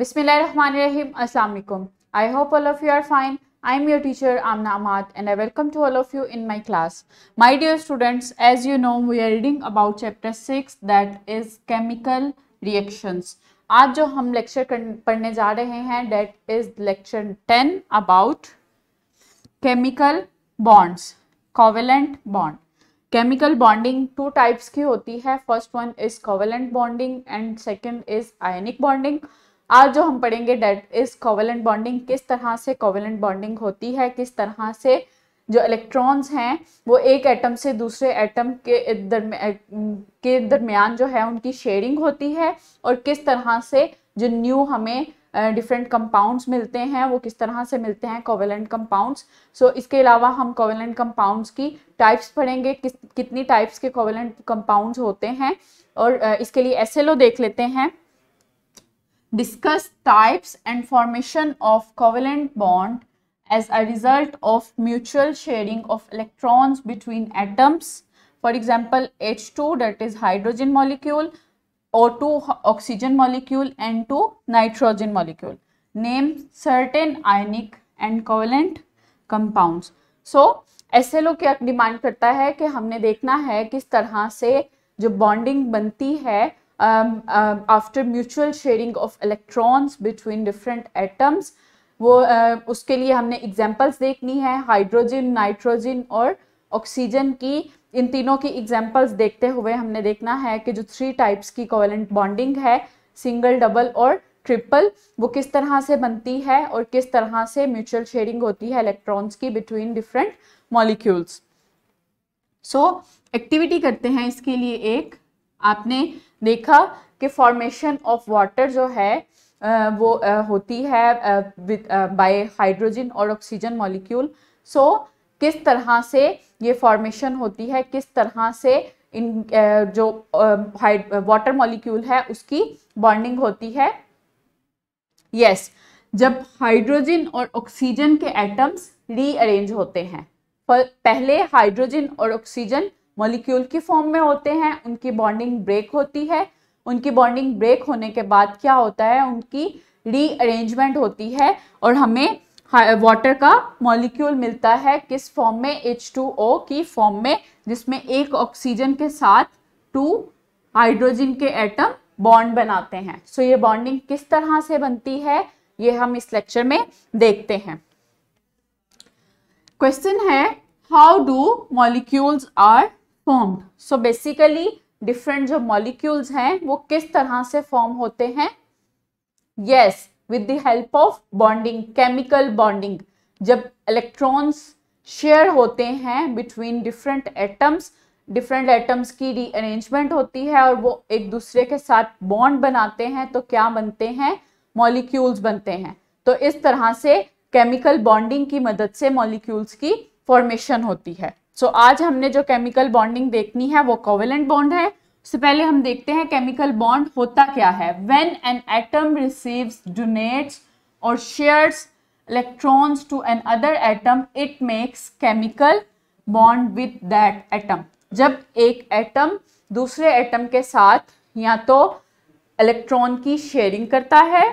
Bismillahirrahmanirrahim. Assalamu alaikum. I hope all of you are fine. I am your teacher Amna Ahmad and I welcome to all of you in my class. My dear students, as you know, we are reading about chapter 6 that is chemical reactions. आज जो हम lecture पढ़ने जा रहे हैं that is lecture 10 about chemical bonds covalent bond chemical bonding two types की होती है first one is covalent bonding and second is ionic bonding आज जो हम पढ़ेंगे डेट इज कोवेलेंट बॉन्डिंग किस तरह से कोवेलेंट बॉन्डिंग होती है किस तरह से जो इलेक्ट्रॉन्स हैं वो एक एटम से दूसरे एटम के दरम के दरमियान जो है उनकी शेयरिंग होती है और किस तरह से जो न्यू हमें डिफरेंट uh, कंपाउंड्स मिलते हैं वो किस तरह से मिलते हैं कोवेलेंट कंपाउंड्स सो इसके अलावा हम कोवेलेंट कंपाउंड्स की टाइप्स पढ़ेंगे किस कितनी टाइप्स के कोवेलेंट कंपाउंड्स होते हैं और uh, इसके लिए एस देख लेते हैं discuss types and formation of covalent bond as a result of mutual sharing of electrons between atoms. For example, H2 that is hydrogen molecule, O2 oxygen molecule and 2 nitrogen molecule. Name certain ionic and covalent compounds. So, SLO क्या demand करता है कि हमने देखना है किस तरह से जो बॉन्डिंग बनती है um, um, after mutual sharing of electrons between different atoms वो uh, उसके लिए हमने एग्जाम्पल्स देखनी है हाइड्रोजन नाइट्रोजन और ऑक्सीजन की इन तीनों की एग्जाम्पल्स देखते हुए हमने देखना है कि जो थ्री टाइप्स की covalent बॉन्डिंग है सिंगल डबल और ट्रिपल वो किस तरह से बनती है और किस तरह से म्यूचुअल शेयरिंग होती है इलेक्ट्रॉन्स की between different molecules so activity करते हैं इसके लिए एक आपने देखा कि फॉर्मेशन ऑफ वाटर जो है वो होती है बाय हाइड्रोजन और ऑक्सीजन मॉलिक्यूल सो किस तरह से ये फॉर्मेशन होती है किस तरह से इन जो वाटर मॉलिक्यूल है उसकी बॉन्डिंग होती है यस yes, जब हाइड्रोजन और ऑक्सीजन के एटम्स रीअरेंज होते हैं पहले हाइड्रोजन और ऑक्सीजन मॉलिक्यूल की फॉर्म में होते हैं उनकी बॉन्डिंग ब्रेक होती है उनकी बॉन्डिंग ब्रेक होने के बाद क्या होता है उनकी रीअरेंजमेंट होती है और हमें वाटर का मॉलिक्यूल मिलता है किस फॉर्म में H2O की फॉर्म में जिसमें एक ऑक्सीजन के साथ टू हाइड्रोजन के एटम बॉन्ड बनाते हैं सो so, ये बॉन्डिंग किस तरह से बनती है ये हम इस लेक्चर में देखते हैं क्वेश्चन है how do molecules are formed so basically different जो मॉलिक्यूल्स हैं वो किस तरह से फॉर्म होते हैं yes with the help of bonding chemical bonding जब इलेक्ट्रॉन्स शेयर होते हैं between different atoms different atoms की रीअरेंजमेंट होती है और वो एक दूसरे के साथ बॉन्ड बनाते हैं तो क्या बनते हैं मॉलिक्यूल्स बनते हैं तो इस तरह से केमिकल बॉन्डिंग की मदद से मॉलिक्यूल्स की फॉर्मेशन होती है सो so, आज हमने जो केमिकल बॉन्डिंग देखनी है वो कोवेलेंट बॉन्ड है उससे पहले हम देखते हैं केमिकल बॉन्ड होता क्या है when an atom receives donates और shares to another atom it makes chemical bond with that atom जब एक एटम दूसरे एटम के साथ या तो इलेक्ट्रॉन की शेयरिंग करता है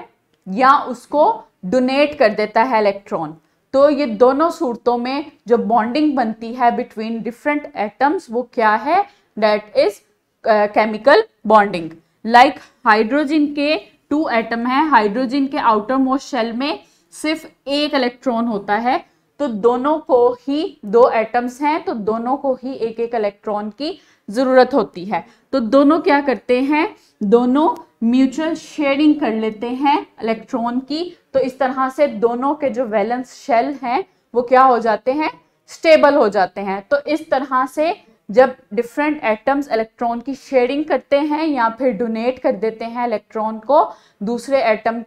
या उसको डोनेट कर देता है इलेक्ट्रॉन तो ये दोनों सूरतों में जो बॉन्डिंग बनती है बिटवीन डिफरेंट एटम्स वो क्या है that is chemical bonding like hydrogen के टू एटम है हाइड्रोजन के आउटर मोस्ट शेल में सिर्फ एक इलेक्ट्रॉन होता है तो दोनों को ही दो एटम्स हैं तो दोनों को ही एक एक इलेक्ट्रॉन की ज़रूरत होती है तो दोनों क्या करते हैं दोनों म्यूचुअल शेयरिंग कर लेते हैं इलेक्ट्रॉन की तो इस तरह से दोनों के जो वैलेंस शेल हैं वो क्या हो जाते हैं स्टेबल हो जाते हैं तो इस तरह से जब डिफरेंट एटम्स इलेक्ट्रॉन की शेयरिंग करते हैं या फिर डोनेट कर देते हैं इलेक्ट्रॉन को दूसरे एटम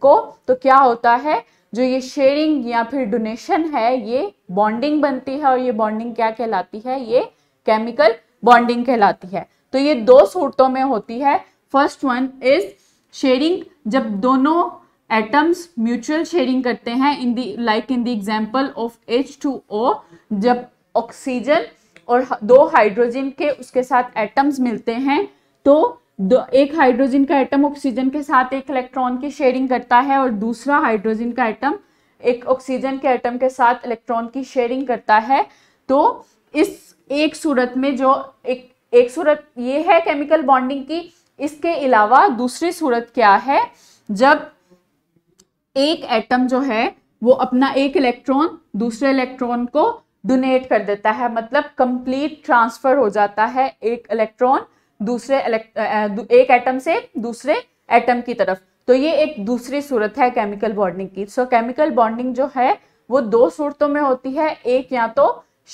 को तो क्या होता है जो ये शेयरिंग या फिर डोनेशन है ये बॉन्डिंग बनती है और ये बॉन्डिंग क्या कहलाती है ये केमिकल बॉन्डिंग कहलाती है तो ये दो सूरतों में होती है फर्स्ट वन इज शेयरिंग जब दोनों एटम्स म्यूचुअल शेयरिंग करते हैं in the like in the example of H2O जब ऑक्सीजन और दो हाइड्रोजन के उसके साथ एटम्स मिलते हैं तो दो एक हाइड्रोजन का एटम ऑक्सीजन के साथ एक इलेक्ट्रॉन की शेयरिंग करता है और दूसरा हाइड्रोजन का एटम एक ऑक्सीजन के एटम के साथ इलेक्ट्रॉन की शेयरिंग करता है तो इस एक सूरत में जो एक एक सूरत ये है केमिकल बॉन्डिंग की इसके अलावा दूसरी सूरत क्या है जब एक एटम जो है वो अपना एक इलेक्ट्रॉन दूसरे इलेक्ट्रॉन को डोनेट कर देता है मतलब कंप्लीट ट्रांसफर हो जाता है एक इलेक्ट्रॉन दूसरे इलेक्ट एक एटम से दूसरे एटम की तरफ तो ये एक दूसरी सूरत है केमिकल बॉन्डिंग की सो केमिकल बॉन्डिंग जो है वो दो सूरतों में होती है एक या तो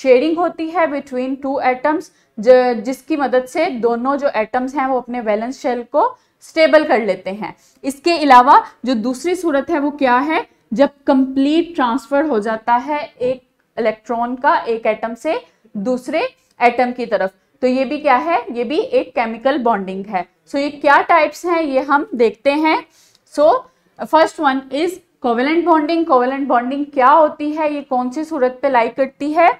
शेयरिंग होती है बिटवीन टू एटम्स जिसकी मदद से दोनों जो एटम्स हैं वो अपने बैलेंस शेल को स्टेबल कर लेते हैं इसके अलावा जो दूसरी सूरत है वो क्या है जब कंप्लीट ट्रांसफर हो जाता है एक इलेक्ट्रॉन का एक एटम से दूसरे एटम की तरफ तो ये भी क्या है ये भी एक केमिकल बॉन्डिंग है सो so, ये क्या टाइप्स हैं ये हम देखते हैं so first one is covalent bonding covalent bonding क्या होती है ये कौन सी सूरत पे लाई करती है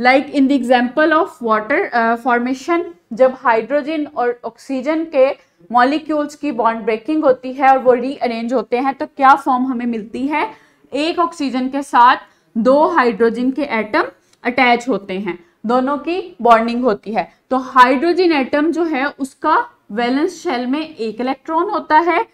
like in the example of water formation जब हाइड्रोजन और ऑक्सीजन के मॉलिक्यूल्स की बॉन्ड ब्रेकिंग होती है और वो रीअरेंज होते हैं तो क्या फॉर्म हमें मिलती है एक ऑक्सीजन के साथ दो हाइड्रोजन के एटम अटैच होते हैं दोनों की बॉन्डिंग होती है तो हाइड्रोजन एटम जो है उसका वैलेंस शेल में एक इलेक्ट्रॉन होता है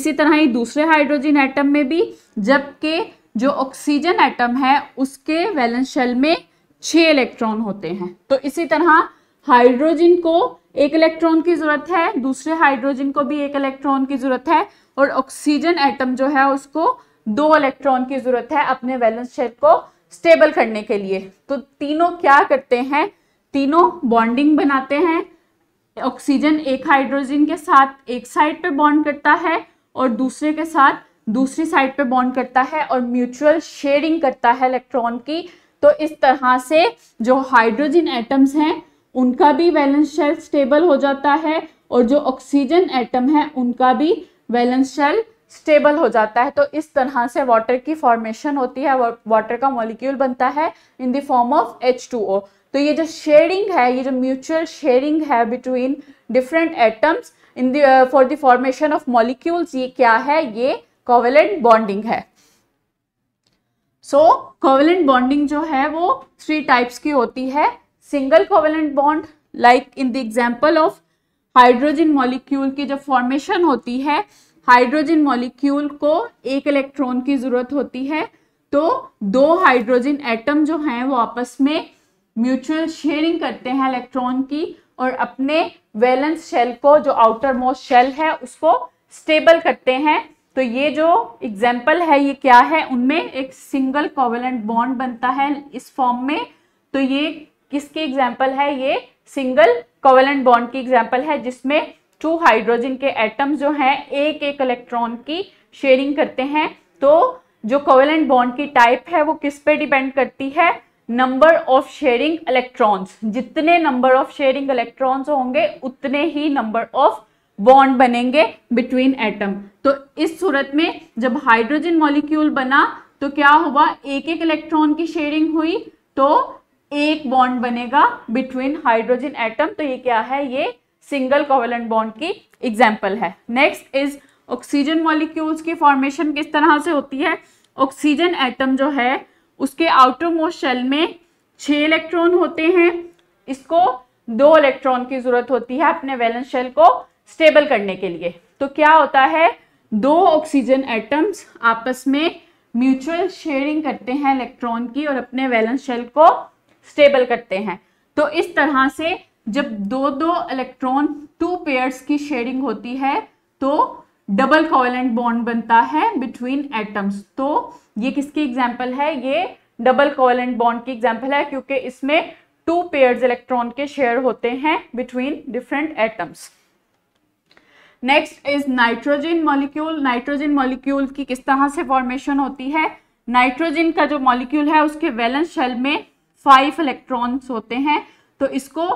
इसी तरह ही दूसरे हाइड्रोजन एटम में भी जबकि जो ऑक्सीजन एटम है उसके वैलेंस शेल में छह इलेक्ट्रॉन होते हैं तो इसी तरह हाइड्रोजन को एक इलेक्ट्रॉन की जरूरत है दूसरे हाइड्रोजन को भी एक इलेक्ट्रॉन की जरूरत है और ऑक्सीजन एटम जो है उसको दो इलेक्ट्रॉन की जरूरत है अपने वैलेंस शेल को स्टेबल करने के लिए तो तीनों क्या करते हैं तीनों बॉन्डिंग बनाते हैं ऑक्सीजन एक हाइड्रोजन के साथ एक साइड पर बॉन्ड करता है और दूसरे के साथ दूसरी साइड पर बॉन्ड करता है और म्यूचुअल शेयरिंग करता है इलेक्ट्रॉन की तो इस तरह से जो हाइड्रोजन एटम्स हैं उनका भी वैलेंस शेल स्टेबल हो जाता है और जो ऑक्सीजन एटम है उनका भी वैलेंस शेल स्टेबल हो जाता है तो इस तरह से वाटर की फॉर्मेशन होती है वाटर का मॉलिक्यूल बनता है in the form of H two O तो ये जो शेयरिंग है ये जो म्यूचुअल शेयरिंग है between different atoms in the for the formation of molecules ये क्या है ये कोवेलेंट बॉन्डिंग है सो कोवेलेंट बॉन्डिंग जो है वो थ्री टाइप्स की होती है single covalent bond like in the example of hydrogen molecule की जब फॉर्मेशन होती है हाइड्रोजन मॉलिक्यूल को एक इलेक्ट्रॉन की जरूरत होती है तो दो हाइड्रोजन एटम जो हैं वो आपस में म्यूचुअल शेयरिंग करते हैं इलेक्ट्रॉन की और अपने वैलेंस शेल को जो आउटर मोस्ट शेल है उसको स्टेबल करते हैं तो ये जो एग्जाम्पल है ये क्या है उनमें एक सिंगल कोवेलेंट बॉन्ड बनता है इस फॉर्म में तो ये किसकी एग्जाम्पल है ये सिंगल कोवेलेंट बॉन्ड की एग्जाम्पल है जिसमें टू हाइड्रोजन के एटम जो हैं एक एक इलेक्ट्रॉन की शेयरिंग करते हैं तो जो कोवेलेंट बॉन्ड की टाइप है वो किस पे डिपेंड करती है नंबर ऑफ शेयरिंग इलेक्ट्रॉन्स जितने नंबर ऑफ शेयरिंग इलेक्ट्रॉन्स होंगे उतने ही नंबर ऑफ बॉन्ड बनेंगे बिटवीन एटम तो इस सूरत में जब हाइड्रोजन मॉलिक्यूल बना तो क्या हुआ एक एक इलेक्ट्रॉन की शेयरिंग हुई तो एक बॉन्ड बनेगा बिटवीन हाइड्रोजन एटम तो ये क्या है ये सिंगल कोवेलेंट बॉन्ड की एग्जाम्पल है नेक्स्ट इज ऑक्सीजन मॉलिक्यूल्स की फॉर्मेशन किस तरह से होती है ऑक्सीजन एटम जो है उसके आउटर मोस्ट शेल में छः इलेक्ट्रॉन होते हैं इसको दो इलेक्ट्रॉन की जरूरत होती है अपने वैलेंस शेल को स्टेबल करने के लिए तो क्या होता है दो ऑक्सीजन एटम्स आपस में म्यूचुअल शेयरिंग करते हैं इलेक्ट्रॉन की और अपने वैलेंस शेल को स्टेबल करते हैं तो इस तरह से जब दो दो इलेक्ट्रॉन टू पेयर्स की शेयरिंग होती है तो डबल कोवेलेंट बॉन्ड बनता है बिटवीन एटम्स तो ये किसकी एग्जाम्पल है ये डबल कोवेलेंट बॉन्ड की एग्जाम्पल है क्योंकि इसमें टू पेयर्स इलेक्ट्रॉन के शेयर होते हैं between different atoms next is nitrogen molecule nitrogen molecule की किस तरह से फॉर्मेशन होती है नाइट्रोजन का जो मॉलिक्यूल है उसके वैलेंस शेल में फाइव इलेक्ट्रॉन्स होते हैं तो इसको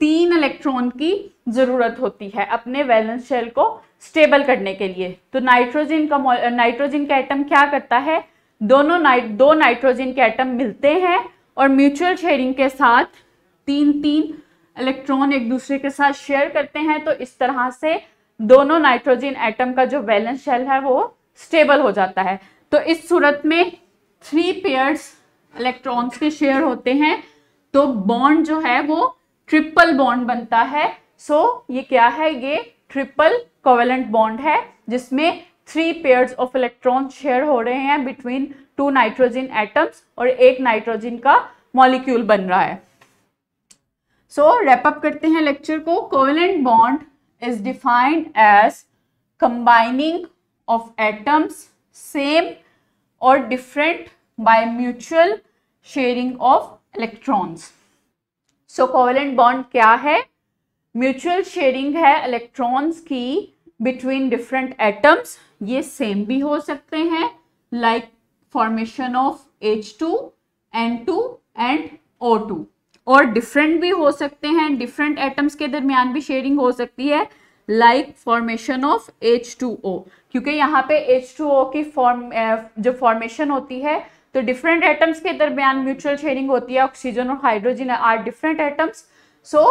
तीन इलेक्ट्रॉन की ज़रूरत होती है अपने वैलेंस शेल को स्टेबल करने के लिए तो नाइट्रोजन का नाइट्रोजन का एटम क्या करता है दोनों नाइट दो नाइट्रोजन के एटम मिलते हैं और म्यूचुअल शेयरिंग के साथ तीन तीन इलेक्ट्रॉन एक दूसरे के साथ शेयर करते हैं तो इस तरह से दोनों नाइट्रोजन एटम का जो वैलेंस शेल है वो स्टेबल हो जाता है तो इस सूरत में थ्री पेयर्स इलेक्ट्रॉन्स के शेयर होते हैं तो बॉन्ड जो है वो ट्रिपल बॉन्ड बनता है सो so, ये क्या है ये ट्रिपल कोवेलेंट बॉन्ड है जिसमें three pairs of electron share हो रहे हैं बिटवीन टू नाइट्रोजन एटम्स और एक नाइट्रोजन का मॉलिक्यूल बन रहा है सो रेपअप करते हैं लेक्चर को covalent bond is defined as combining of atoms same or different by mutual sharing of electrons so covalent bond क्या है म्यूचुअल शेयरिंग है इलेक्ट्रॉन्स की बिटवीन डिफरेंट एटम्स ये सेम भी हो सकते हैं like formation of H two N two and O two और डिफरेंट भी हो सकते हैं डिफरेंट एटम्स के दरमियान भी शेयरिंग हो सकती है like formation of H two O क्योंकि यहाँ पे एच टू ओ की फॉर्म जो फॉर्मेशन होती है तो डिफरेंट एटम्स के दरमियान म्यूचुअल शेयरिंग होती है ऑक्सीजन और hydrogen are different atoms so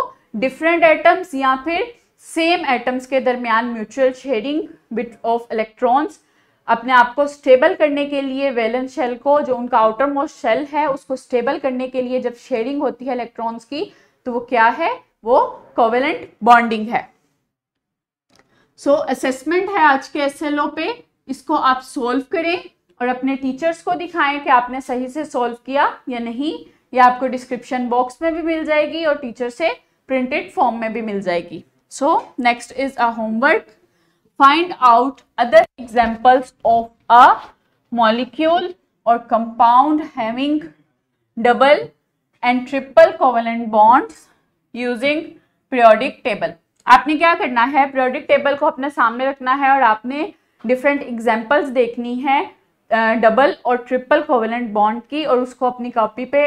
different atoms या फिर सेम एटम्स के दरमियान म्यूचुअल शेयरिंग ऑफ इलेक्ट्रॉन्स अपने आप को स्टेबल करने के लिए वेलन शेल को जो उनका आउटर मोस्ट शेल है उसको स्टेबल करने के लिए जब शेयरिंग होती है इलेक्ट्रॉन्स की तो वो क्या है वो कोवेलेंट बॉन्डिंग है सो so, असेसमेंट है आज के एस पे इसको आप सोल्व करें और अपने टीचर्स को दिखाएं कि आपने सही से सोल्व किया या नहीं या आपको डिस्क्रिप्शन बॉक्स में भी मिल जाएगी और टीचर से प्रिंटेड फॉर्म में भी मिल जाएगी so next is a homework find out other examples of a molecule और compound having double and triple covalent bonds using periodic table आपने क्या करना है पीरियोडिक टेबल को अपने सामने रखना है और आपने डिफरेंट एग्जाम्पल्स देखनी है डबल और ट्रिपल कोवलेंट बॉन्ड की और उसको अपनी कॉपी पे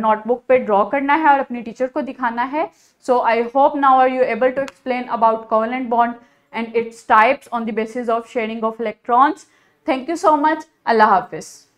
नोटबुक पे ड्रॉ करना है और अपनी टीचर को दिखाना है so I hope now are you able to explain about covalent bond and its types on the basis of sharing of electrons. Thank you so much. Allah Hafiz.